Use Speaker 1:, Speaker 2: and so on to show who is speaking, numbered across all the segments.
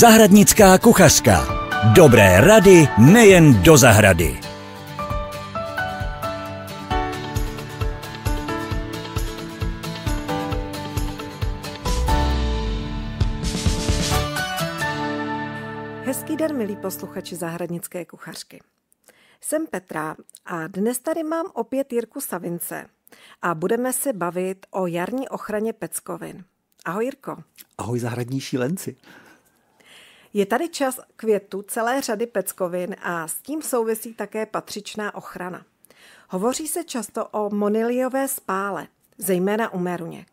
Speaker 1: Zahradnická kuchařka. Dobré rady nejen do zahrady.
Speaker 2: Hezký den, milí posluchači Zahradnické kuchařky. Jsem Petra a dnes tady mám opět Jirku Savince a budeme se bavit o jarní ochraně peckovin. Ahoj Jirko.
Speaker 1: Ahoj zahradní šílenci.
Speaker 2: Je tady čas květu celé řady peckovin a s tím souvisí také patřičná ochrana. Hovoří se často o moniliové spále, zejména u meruněk.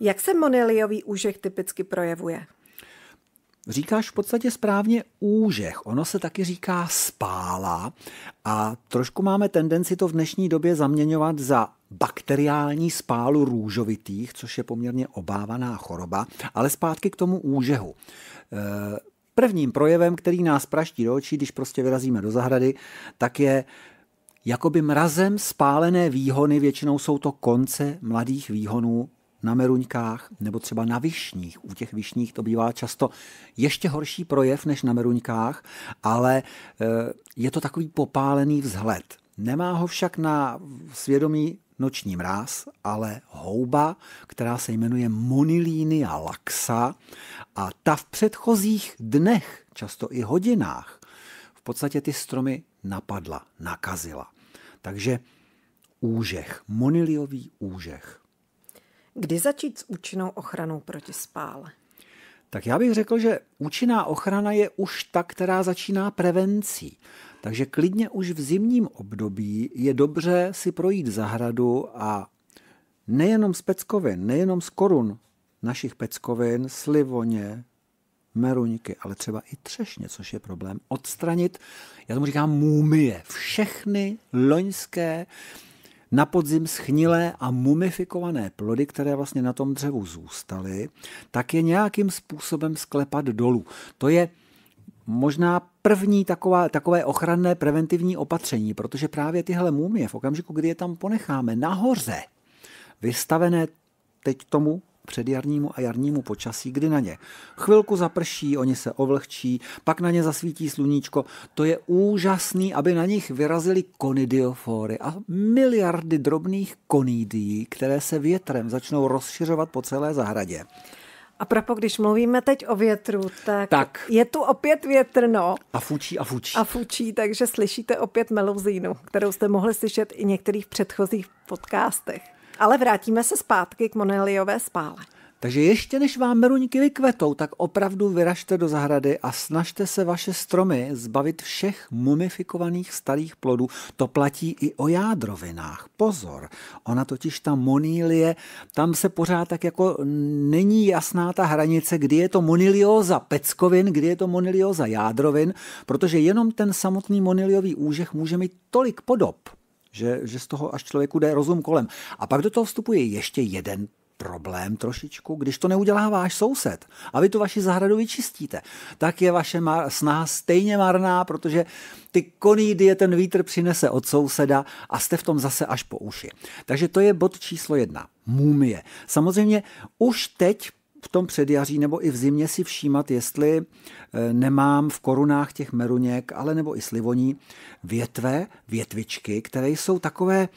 Speaker 2: Jak se moniliový úžek typicky projevuje?
Speaker 1: říkáš v podstatě správně úžeh. Ono se taky říká spála a trošku máme tendenci to v dnešní době zaměňovat za bakteriální spálu růžovitých, což je poměrně obávaná choroba, ale zpátky k tomu úžehu. Eh, prvním projevem, který nás praští do očí, když prostě vyrazíme do zahrady, tak je jakoby mrazem spálené výhony, většinou jsou to konce mladých výhonů na meruňkách nebo třeba na višních. U těch višních to bývá často ještě horší projev než na meruňkách, ale eh, je to takový popálený vzhled. Nemá ho však na svědomí noční mráz, ale houba, která se jmenuje monilínia laxa a ta v předchozích dnech, často i hodinách, v podstatě ty stromy napadla, nakazila. Takže úžech, moniliový úžech. Kdy začít s účinnou ochranou proti spále? Tak já bych řekl, že účinná ochrana je už ta, která začíná prevencí. Takže klidně už v zimním období je dobře si projít zahradu a nejenom z peckovin, nejenom z korun našich peckovin, slivoně, meruňky, ale třeba i třešně, což je problém, odstranit, já tomu říkám mumie, všechny loňské na podzim schnilé a mumifikované plody, které vlastně na tom dřevu zůstaly, tak je nějakým způsobem sklepat dolů. To je možná první taková, takové ochranné preventivní opatření, protože právě tyhle mumie v okamžiku, kdy je tam ponecháme nahoře, vystavené teď tomu předjarnímu a jarnímu počasí, kdy na ně chvilku zaprší, oni se ovlhčí, pak na ně zasvítí sluníčko. To je úžasný, aby na nich vyrazily konidiofory a miliardy drobných konidií, které se větrem začnou rozšiřovat po celé zahradě. A propo, když mluvíme teď o větru, tak, tak.
Speaker 2: je tu opět větrno.
Speaker 1: A fučí a fučí.
Speaker 2: A fučí, takže slyšíte opět melouzínu, kterou jste mohli slyšet i některých předchozích podcastech. Ale vrátíme se zpátky k Moneliové spále.
Speaker 1: Takže ještě než vám meruňky vykvetou, tak opravdu vyražte do zahrady a snažte se vaše stromy zbavit všech mumifikovaných starých plodů. To platí i o jádrovinách. Pozor, ona totiž ta monílie, tam se pořád tak jako není jasná ta hranice, kdy je to monilioza peckovin, kdy je to monilioza jádrovin, protože jenom ten samotný moniliový úžeh může mít tolik podob, že, že z toho až člověku jde rozum kolem. A pak do toho vstupuje ještě jeden problém trošičku, když to neudělá váš soused a vy tu vaši zahradu vyčistíte, tak je vaše mar- snaha stejně marná, protože ty konídy je ten vítr přinese od souseda a jste v tom zase až po uši. Takže to je bod číslo jedna. Mumie. Samozřejmě už teď v tom předjaří nebo i v zimě si všímat, jestli eh, nemám v korunách těch meruněk, ale nebo i slivoní větve, větvičky, které jsou takové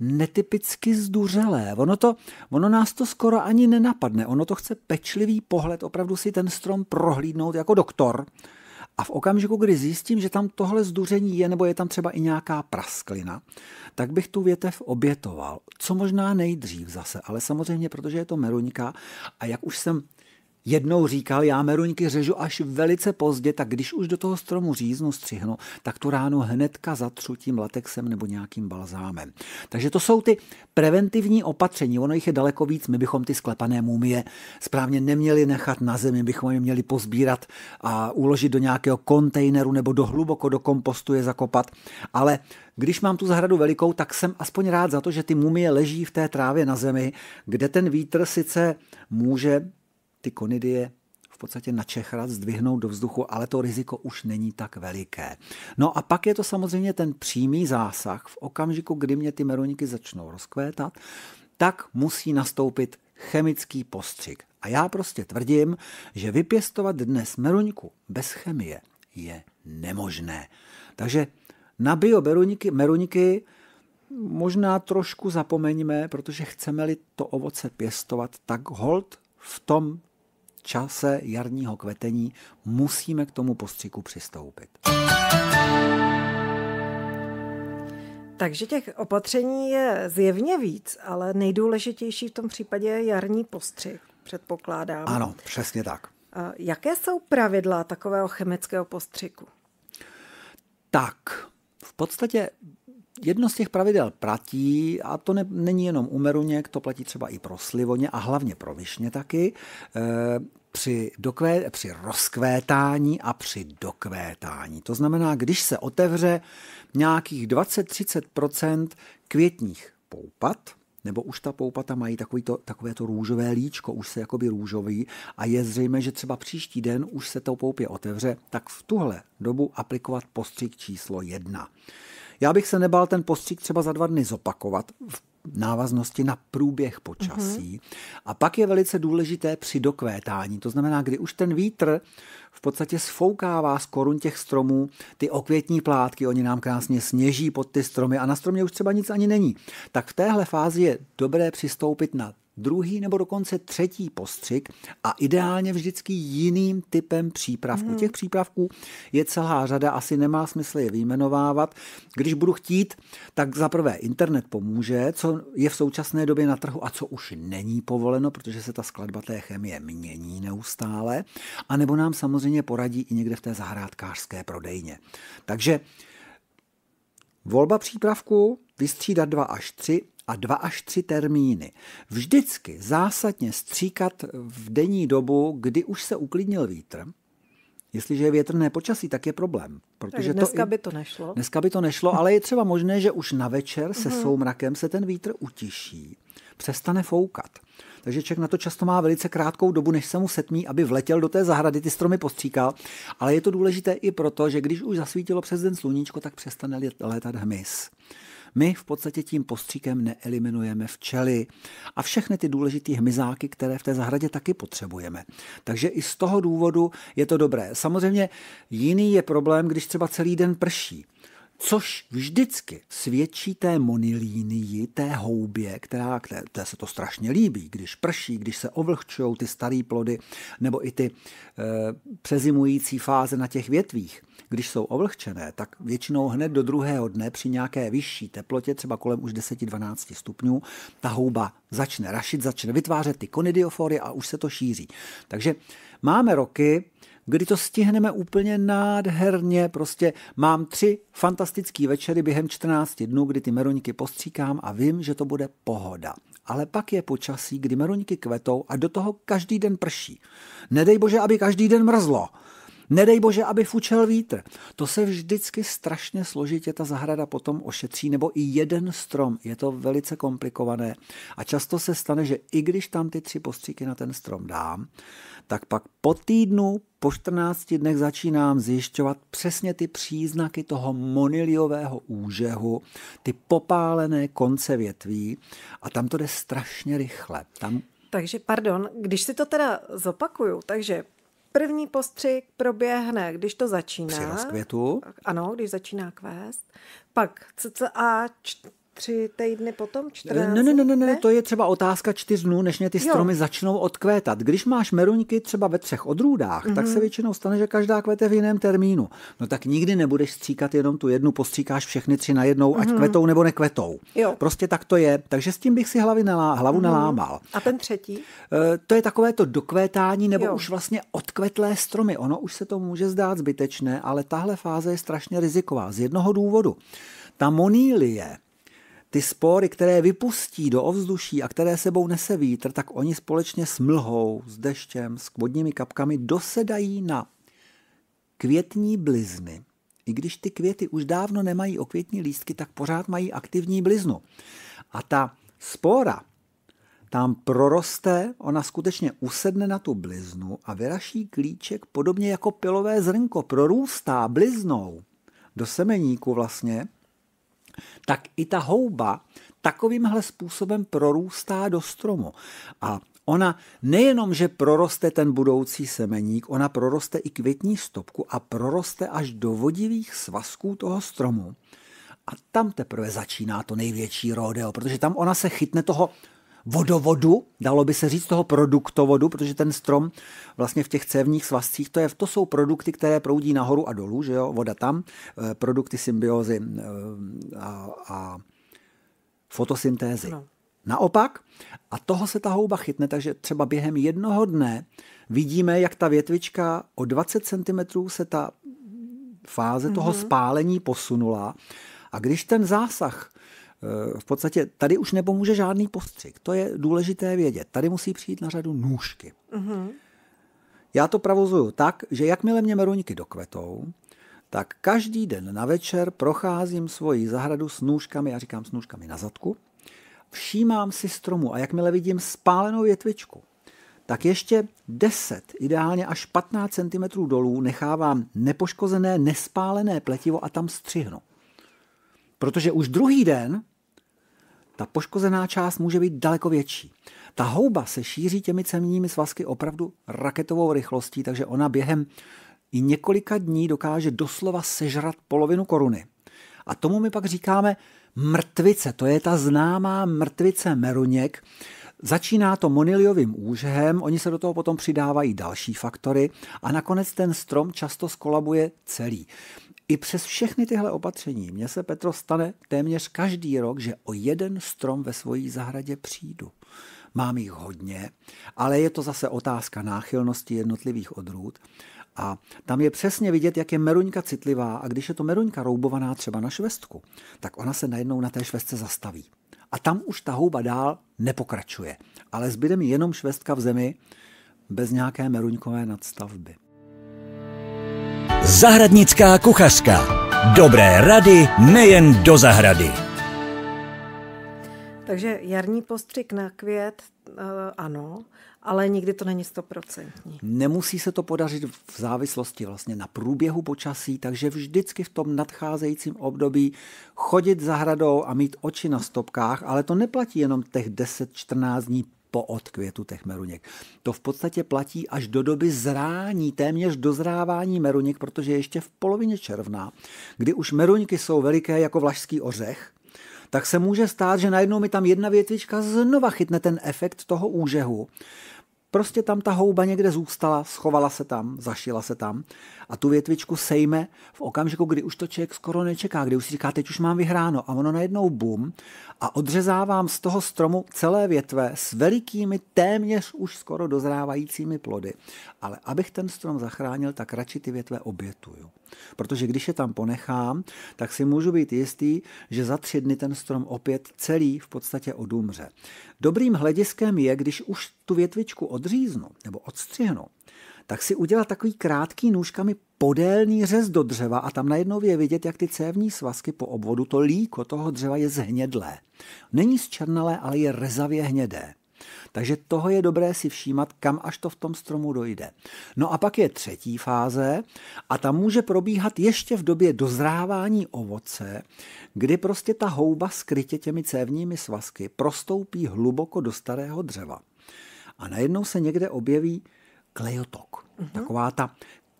Speaker 1: netypicky zduřelé. Ono, to, ono nás to skoro ani nenapadne. Ono to chce pečlivý pohled, opravdu si ten strom prohlídnout jako doktor a v okamžiku, kdy zjistím, že tam tohle zduření je, nebo je tam třeba i nějaká prasklina, tak bych tu větev obětoval. Co možná nejdřív zase, ale samozřejmě, protože je to meruňka a jak už jsem Jednou říkal, já meruňky řežu až velice pozdě, tak když už do toho stromu říznu střihnu, tak tu ráno hnedka zatřu tím latexem nebo nějakým balzámem. Takže to jsou ty preventivní opatření, ono jich je daleko víc, my bychom ty sklepané mumie správně neměli nechat na zemi, bychom je měli pozbírat a uložit do nějakého kontejneru nebo do hluboko do kompostu je zakopat, ale když mám tu zahradu velikou, tak jsem aspoň rád za to, že ty mumie leží v té trávě na zemi, kde ten vítr sice může ty konidie v podstatě načechrat, zdvihnout do vzduchu, ale to riziko už není tak veliké. No a pak je to samozřejmě ten přímý zásah. V okamžiku, kdy mě ty meruníky začnou rozkvétat, tak musí nastoupit chemický postřik. A já prostě tvrdím, že vypěstovat dnes meruňku bez chemie je nemožné. Takže na bio meruníky, meruníky možná trošku zapomeňme, protože chceme-li to ovoce pěstovat, tak hold v tom čase jarního kvetení musíme k tomu postřiku přistoupit.
Speaker 2: Takže těch opatření je zjevně víc, ale nejdůležitější v tom případě je jarní postřik, předpokládám. Ano,
Speaker 1: přesně tak.
Speaker 2: Jaké jsou pravidla takového chemického postřiku?
Speaker 1: Tak, v podstatě Jedno z těch pravidel platí, a to ne, není jenom u meruněk, to platí třeba i pro slivoně a hlavně pro višně taky, e, při, dokvé, při rozkvétání a při dokvétání. To znamená, když se otevře nějakých 20-30 květních poupat, nebo už ta poupata mají takový to, takové to růžové líčko, už se jakoby růžový a je zřejmé, že třeba příští den už se to poupě otevře, tak v tuhle dobu aplikovat postřik číslo jedna. Já bych se nebál ten postřík třeba za dva dny zopakovat v návaznosti na průběh počasí. Mm-hmm. A pak je velice důležité při dokvétání, to znamená, kdy už ten vítr v podstatě sfoukává z korun těch stromů ty okvětní plátky, oni nám krásně sněží pod ty stromy a na stromě už třeba nic ani není. Tak v téhle fázi je dobré přistoupit na druhý nebo dokonce třetí postřik a ideálně vždycky jiným typem přípravku. Mm. Těch přípravků je celá řada, asi nemá smysl je vyjmenovávat. Když budu chtít, tak za prvé internet pomůže, co je v současné době na trhu a co už není povoleno, protože se ta skladba té chemie mění neustále, a nebo nám samozřejmě poradí i někde v té zahrádkářské prodejně. Takže volba přípravku, vystřídat dva až tři, a dva až tři termíny. Vždycky zásadně stříkat v denní dobu, kdy už se uklidnil vítr. Jestliže je větrné počasí, tak je problém. Protože tak dneska to, by to nešlo. Dneska by to nešlo, ale je třeba možné, že už na večer se mm-hmm. soumrakem se ten vítr utiší, přestane foukat. Takže člověk na to často má velice krátkou dobu, než se mu setmí, aby vletěl do té zahrady, ty stromy postříkal. Ale je to důležité i proto, že když už zasvítilo přes den sluníčko, tak přestane létat hmyz. My v podstatě tím postříkem neeliminujeme včely a všechny ty důležité hmyzáky, které v té zahradě taky potřebujeme. Takže i z toho důvodu je to dobré. Samozřejmě jiný je problém, když třeba celý den prší. Což vždycky svědčí té monilínii, té houbě, která té, té se to strašně líbí, když prší, když se ovlhčují ty staré plody nebo i ty e, přezimující fáze na těch větvích. Když jsou ovlhčené, tak většinou hned do druhého dne při nějaké vyšší teplotě, třeba kolem už 10-12 stupňů, ta houba začne rašit, začne vytvářet ty konidiofory a už se to šíří. Takže máme roky, kdy to stihneme úplně nádherně. Prostě mám tři fantastické večery během 14 dnů, kdy ty meruňky postříkám a vím, že to bude pohoda. Ale pak je počasí, kdy meruňky kvetou a do toho každý den prší. Nedej bože, aby každý den mrzlo. Nedej bože, aby fučel vítr. To se vždycky strašně složitě ta zahrada potom ošetří, nebo i jeden strom. Je to velice komplikované. A často se stane, že i když tam ty tři postříky na ten strom dám, tak pak po týdnu, po 14 dnech začínám zjišťovat přesně ty příznaky toho moniliového úžehu, ty popálené konce větví a tam to jde strašně rychle. Tam
Speaker 2: takže, pardon, když si to teda zopakuju, takže První postřik proběhne, když to začíná. Při
Speaker 1: rozkvětu.
Speaker 2: Ano, když začíná kvést. Pak cca tři týdny potom, 14 ne,
Speaker 1: ne, ne, ne, ne, to je třeba otázka čtyř dnů, než mě ty stromy jo. začnou odkvétat. Když máš meruňky třeba ve třech odrůdách, mm-hmm. tak se mhm. většinou stane, že každá kvete v jiném termínu. No tak nikdy nebudeš stříkat jenom tu jednu, postříkáš všechny tři najednou, mm-hmm. ať mhm. kvetou nebo nekvetou. Jo. Prostě tak to je. Takže s tím bych si hlavy nalá, hlavu mm-hmm. nalámal.
Speaker 2: A ten třetí?
Speaker 1: E, to je takové to dokvétání nebo jo. už vlastně odkvetlé stromy. Ono už se to může zdát zbytečné, ale tahle fáze je strašně riziková. Z jednoho důvodu. Ta monílie, ty spory, které vypustí do ovzduší a které sebou nese vítr, tak oni společně s mlhou, s deštěm, s vodními kapkami dosedají na květní blizny. I když ty květy už dávno nemají okvětní lístky, tak pořád mají aktivní bliznu. A ta spora tam proroste, ona skutečně usedne na tu bliznu a vyraší klíček podobně jako pilové zrnko, prorůstá bliznou do semeníku vlastně tak i ta houba takovýmhle způsobem prorůstá do stromu. A Ona nejenom, že proroste ten budoucí semeník, ona proroste i květní stopku a proroste až do vodivých svazků toho stromu. A tam teprve začíná to největší rodeo, protože tam ona se chytne toho vodovodu, dalo by se říct toho produktovodu, protože ten strom vlastně v těch cévních svazcích, to, je, to jsou produkty, které proudí nahoru a dolů, že jo, voda tam, eh, produkty symbiozy eh, a, a fotosyntézy. No. Naopak, a toho se ta houba chytne, takže třeba během jednoho dne vidíme, jak ta větvička o 20 cm se ta fáze mm-hmm. toho mhm. spálení posunula. A když ten zásah Eh, v podstatě tady už nepomůže žádný postřik. To je důležité vědět. Tady musí přijít na řadu nůžky. Mm-hmm. Já to provozuju tak, že jakmile mě meruňky dokvetou, tak každý den na večer procházím svoji zahradu s nůžkami, já říkám s nůžkami na zadku, všímám si stromu a jakmile vidím spálenou větvičku, tak ještě 10, ideálně až 15 cm dolů nechávám nepoškozené, nespálené pletivo a tam střihnu. Protože už druhý den ta poškozená část může být daleko větší. Ta houba se šíří těmi cemními svazky opravdu raketovou rychlostí, takže ona během i několika dní dokáže doslova sežrat polovinu koruny. A tomu my pak říkáme mrtvice. To je ta známá mrtvice meruněk. Začíná to moniliovým úžehem, oni se do toho potom přidávají další faktory a nakonec ten strom často skolabuje celý. I přes všechny tyhle opatření mě se Petro stane téměř každý rok, že o jeden strom ve svojí zahradě přijdu. Mám jich hodně, ale je to zase otázka náchylnosti jednotlivých odrůd. A tam je přesně vidět, jak je meruňka citlivá a když je to meruňka roubovaná třeba na švestku, tak ona se najednou na té švestce zastaví. A tam už ta houba dál nepokračuje, ale zbyde mi jenom švestka v zemi bez nějaké meruňkové nadstavby. Zahradnická kuchařka. Dobré rady nejen do zahrady.
Speaker 2: Takže jarní postřik na květ, eh, ano, ale nikdy to není stoprocentní.
Speaker 1: Nemusí se to podařit v závislosti vlastně na průběhu počasí, takže vždycky v tom nadcházejícím období chodit zahradou a mít oči na stopkách, ale to neplatí jenom těch 10-14 dní po odkvětu těch meruněk. To v podstatě platí až do doby zrání, téměř dozrávání meruněk, protože ještě v polovině června, kdy už meruňky jsou veliké jako vlašský ořech, tak se může stát, že najednou mi tam jedna větvička znova chytne ten efekt toho úžehu. Prostě tam ta houba někde zůstala, schovala se tam, zašila se tam a tu větvičku sejme v okamžiku, kdy už to člověk skoro nečeká, kdy už si říká, teď už mám vyhráno a ono najednou bum a odřezávám z toho stromu celé větve s velikými, téměř už skoro dozrávajícími plody. Ale abych ten strom zachránil, tak radši ty větve obětuju. Protože když je tam ponechám, tak si můžu být jistý, že za tři dny ten strom opět celý v podstatě odumře. Dobrým hlediskem je, když už tu větvičku odříznu nebo odstřihnu, tak si udělat takový krátký nůžkami podélný řez do dřeva a tam najednou je vidět, jak ty cévní svazky po obvodu, to líko toho dřeva je zhnědlé. Není zčernalé, ale je rezavě hnědé. Takže toho je dobré si všímat, kam až to v tom stromu dojde. No a pak je třetí fáze a ta může probíhat ještě v době dozrávání ovoce, kdy prostě ta houba skrytě těmi cévními svazky prostoupí hluboko do starého dřeva. A najednou se někde objeví klejotok. Mm-hmm. Taková ta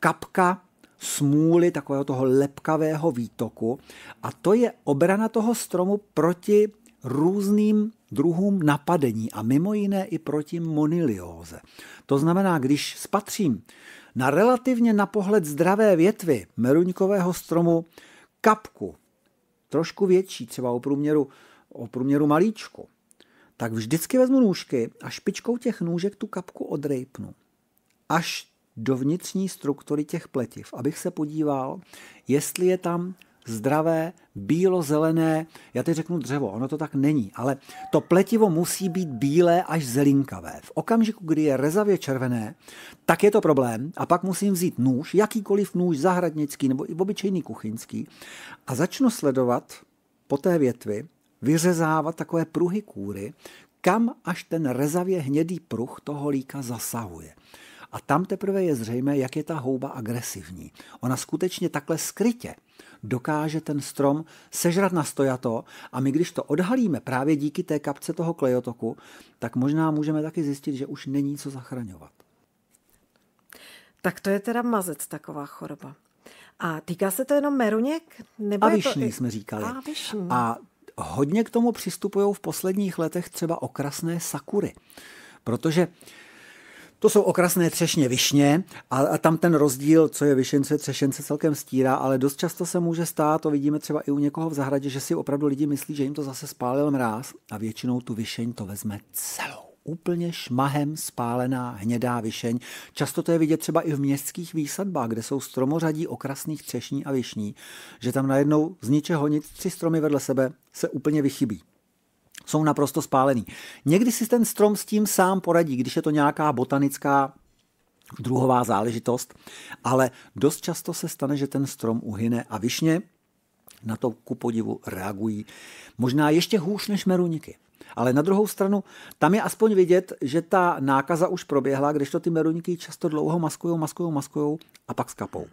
Speaker 1: kapka smůly, takového toho lepkavého výtoku. A to je obrana toho stromu proti různým druhům napadení a mimo jiné i proti monilióze. To znamená, když spatřím na relativně na pohled zdravé větvy meruňkového stromu kapku, trošku větší, třeba o průměru, o průměru malíčku, tak vždycky vezmu nůžky a špičkou těch nůžek tu kapku odrejpnu. Až do vnitřní struktury těch pletiv, abych se podíval, jestli je tam zdravé, bílo-zelené, já teď řeknu dřevo, ono to tak není, ale to pletivo musí být bílé až zelinkavé. V okamžiku, kdy je rezavě červené, tak je to problém a pak musím vzít nůž, jakýkoliv nůž, zahradnický nebo i obyčejný kuchyňský a začnu sledovat po té větvi, vyřezávat takové pruhy kůry, kam až ten rezavě hnědý pruh toho líka zasahuje. A tam teprve je zřejmé, jak je ta houba agresivní. Ona skutečně takhle skrytě dokáže ten strom sežrat na stojato a my, když to odhalíme právě díky té kapce toho klejotoku, tak možná můžeme taky zjistit, že už není co zachraňovat. Tak to je teda mazec, taková choroba. A týká se to jenom meruněk? Nebo a višní to... jsme říkali. A, višní. a hodně k tomu přistupují v posledních letech třeba okrasné sakury. Protože to jsou okrasné třešně višně a, a tam ten rozdíl, co je višence, třešence celkem stírá, ale dost často se může stát, to vidíme třeba i u někoho v zahradě, že si opravdu lidi myslí, že jim to zase spálil mráz a většinou tu višeň to vezme celou úplně šmahem spálená hnědá višeň. Často to je vidět třeba i v městských výsadbách, kde jsou stromořadí okrasných třešní a višní, že tam najednou z ničeho nic tři stromy vedle sebe se úplně vychybí jsou naprosto spálený. Někdy si ten strom s tím sám poradí, když je to nějaká botanická druhová záležitost, ale dost často se stane, že ten strom uhyne a višně na to ku podivu reagují možná ještě hůř než meruniky. Ale na druhou stranu, tam je aspoň vidět, že ta nákaza už proběhla, když to ty meruniky často dlouho maskují, maskují, maskují a pak skapou.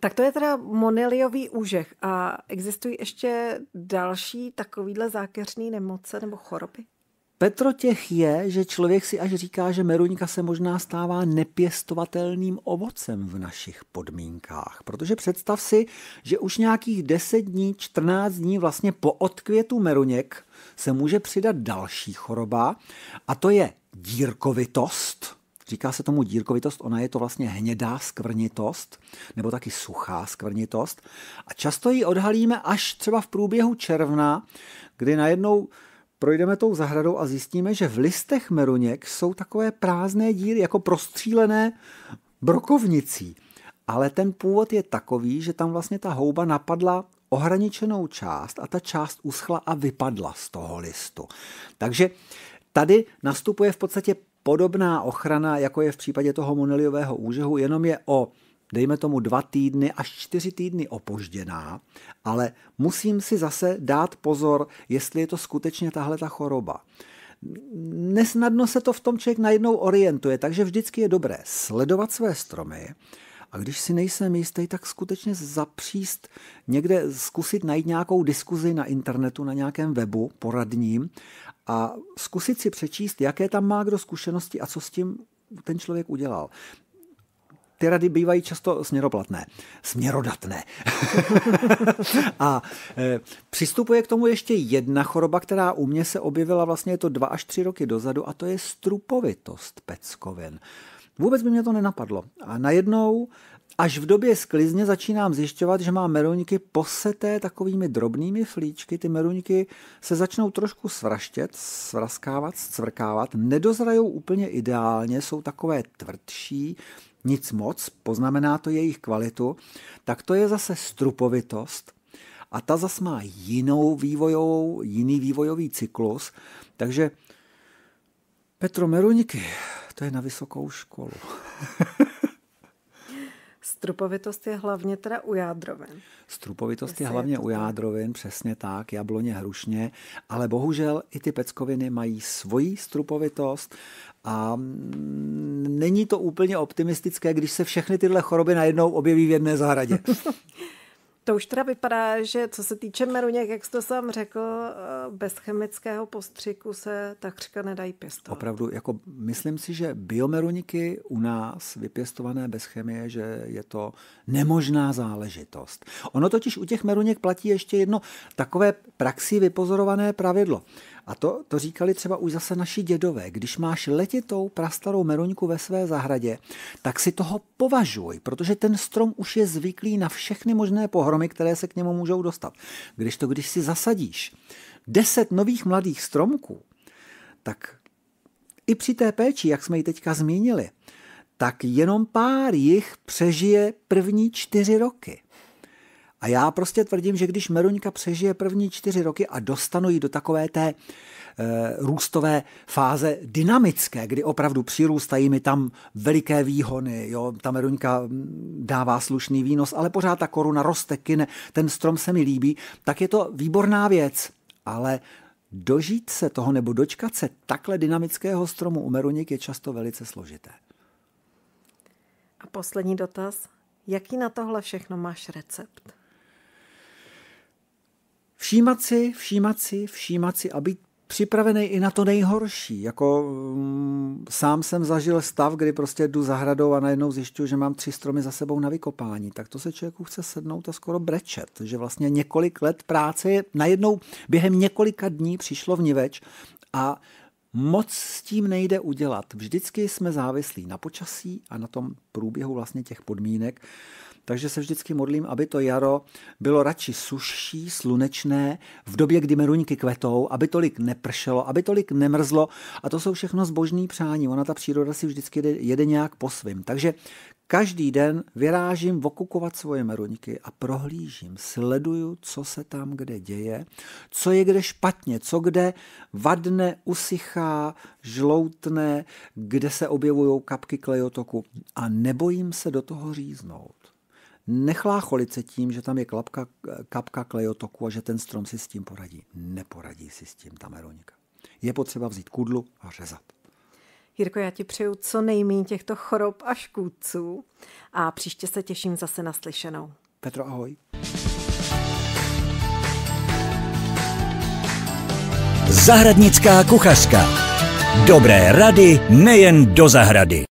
Speaker 2: Tak to je teda moneliový úžeh. A existují ještě další takovýhle zákeřný nemoce nebo choroby?
Speaker 1: těch je, že člověk si až říká, že meruňka se možná stává nepěstovatelným ovocem v našich podmínkách. Protože představ si, že už nějakých 10 dní, 14 dní vlastně po odkvětu meruněk se může přidat další choroba a to je dírkovitost, Říká se tomu dírkovitost, ona je to vlastně hnědá skvrnitost, nebo taky suchá skvrnitost. A často ji odhalíme až třeba v průběhu června, kdy najednou projdeme tou zahradou a zjistíme, že v listech meruněk jsou takové prázdné díry, jako prostřílené brokovnicí. Ale ten původ je takový, že tam vlastně ta houba napadla ohraničenou část a ta část uschla a vypadla z toho listu. Takže tady nastupuje v podstatě podobná ochrana, jako je v případě toho moneliového úžehu, jenom je o dejme tomu dva týdny až čtyři týdny opožděná, ale musím si zase dát pozor, jestli je to skutečně tahle ta choroba. Nesnadno se to v tom člověk najednou orientuje, takže vždycky je dobré sledovat své stromy, a když si nejsem jistý, tak skutečně zapříst někde, zkusit najít nějakou diskuzi na internetu, na nějakém webu poradním a zkusit si přečíst, jaké tam má kdo zkušenosti a co s tím ten člověk udělal ty rady bývají často směroplatné, směrodatné. a e, přistupuje k tomu ještě jedna choroba, která u mě se objevila vlastně je to dva až tři roky dozadu a to je strupovitost peckovin. Vůbec by mě to nenapadlo. A najednou Až v době sklizně začínám zjišťovat, že mám meruňky poseté takovými drobnými flíčky. Ty meruňky se začnou trošku svraštět, svraskávat, cvrkávat. Nedozrajou úplně ideálně, jsou takové tvrdší, nic moc, poznamená to jejich kvalitu. Tak to je zase strupovitost. A ta zase má jinou vývojovou, jiný vývojový cyklus. Takže Petro Meruniky, to je na vysokou školu.
Speaker 2: Strupovitost je hlavně teda u jádrovin.
Speaker 1: Strupovitost Jestli je hlavně je to... u jádrovin, přesně tak, jabloně, hrušně, ale bohužel i ty peckoviny mají svoji strupovitost a mm, není to úplně optimistické, když se všechny tyhle choroby najednou objeví v jedné zahradě.
Speaker 2: To už teda vypadá, že co se týče meruněk, jak jsi to sám řekl, eh, bez chemického postřiku se takřka nedají pěstovat.
Speaker 1: Opravdu, jako myslím si, že biomeruniky u nás vypěstované bez chemie, že je to nemožná záležitost. Ono totiž u těch meruněk platí ještě jedno takové praxi vypozorované pravidlo. A to, to říkali třeba už zase naši dědové. Když máš letitou prastarou meroňku ve své zahradě, tak si toho považuj, protože ten strom už je zvyklý na všechny možné pohromy, které se k němu můžou dostat. Když to, když si zasadíš deset nových mladých stromků, tak i při té péči, jak jsme ji teďka zmínili, tak jenom pár jich přežije první čtyři roky. A já prostě tvrdím, že když Meruňka přežije první čtyři roky a dostanu ji do takové té eh, růstové fáze dynamické, kdy opravdu přirůstají mi tam veliké výhony, jo, ta meruňka mm, dává slušný výnos, ale pořád ta koruna roste, kine, ten strom se mi líbí, tak je to výborná věc, ale dožít se toho nebo dočkat se takhle dynamického stromu u meruněk je často velice složité.
Speaker 2: A poslední dotaz. Jaký na tohle všechno máš recept?
Speaker 1: Všímat si, všímat si, všímat si a být připravený i na to nejhorší. Jako mm, sám jsem zažil stav, kdy prostě jdu zahradou a najednou zjišťuju, že mám tři stromy za sebou na vykopání. Tak to se člověku chce sednout a skoro brečet, že vlastně několik let práce je najednou během několika dní přišlo v niveč a moc s tím nejde udělat. Vždycky jsme závislí na počasí a na tom průběhu vlastně těch podmínek takže se vždycky modlím, aby to jaro bylo radši sušší, slunečné, v době, kdy meruňky kvetou, aby tolik nepršelo, aby tolik nemrzlo. A to jsou všechno zbožní přání. Ona ta příroda si vždycky jede, jede nějak po svým. Takže každý den vyrážím vokukovat svoje meruňky a prohlížím, sleduju, co se tam kde děje, co je kde špatně, co kde vadne, usychá, žloutne, kde se objevují kapky klejotoku a nebojím se do toho říznout nechlácholit se tím, že tam je klapka, kapka klejotoku a že ten strom si s tím poradí. Neporadí si s tím ta meronika. Je potřeba vzít kudlu a řezat.
Speaker 2: Jirko, já ti přeju co nejméně těchto chorob a škůdců a příště se těším zase na slyšenou.
Speaker 1: Petro, ahoj. Zahradnická kuchařka. Dobré rady nejen do zahrady.